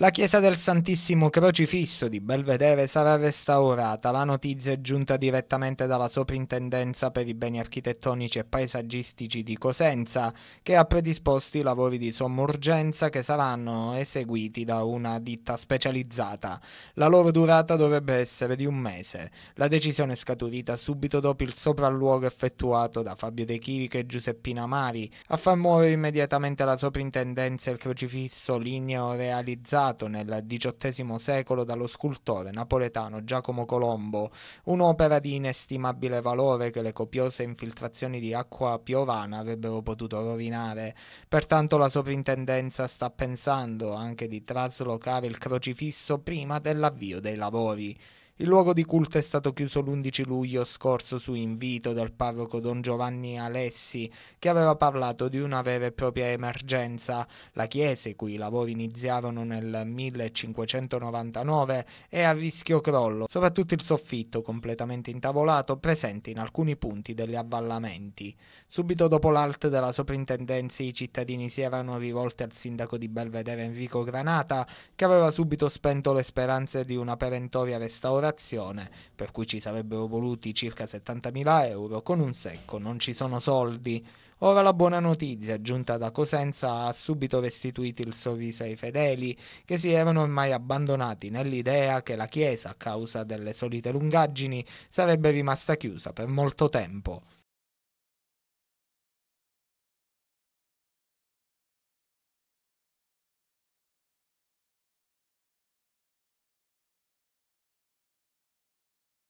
La chiesa del Santissimo Crocifisso di Belvedere sarà restaurata. La notizia è giunta direttamente dalla Soprintendenza per i beni architettonici e paesaggistici di Cosenza, che ha predisposto i lavori di somma urgenza che saranno eseguiti da una ditta specializzata. La loro durata dovrebbe essere di un mese. La decisione è scaturita subito dopo il sopralluogo effettuato da Fabio De Chirico e Giuseppina Mari a far muovere immediatamente la Soprintendenza e il crocifisso lineo realizzato realizzato nel XVIII secolo dallo scultore napoletano Giacomo Colombo, un'opera di inestimabile valore che le copiose infiltrazioni di acqua piovana avrebbero potuto rovinare. Pertanto la soprintendenza sta pensando anche di traslocare il crocifisso prima dell'avvio dei lavori. Il luogo di culto è stato chiuso l'11 luglio scorso su invito del parroco Don Giovanni Alessi, che aveva parlato di una vera e propria emergenza. La chiesa, i cui lavori iniziavano nel 1599, è a rischio crollo, soprattutto il soffitto completamente intavolato presente in alcuni punti degli avvallamenti. Subito dopo l'alt della soprintendenza i cittadini si erano rivolti al sindaco di Belvedere Enrico Granata, che aveva subito spento le speranze di una perentoria restaurata operazione, per cui ci sarebbero voluti circa 70.000 euro, con un secco non ci sono soldi. Ora la buona notizia giunta da Cosenza ha subito restituito il sorriso ai fedeli che si erano ormai abbandonati nell'idea che la chiesa, a causa delle solite lungaggini, sarebbe rimasta chiusa per molto tempo.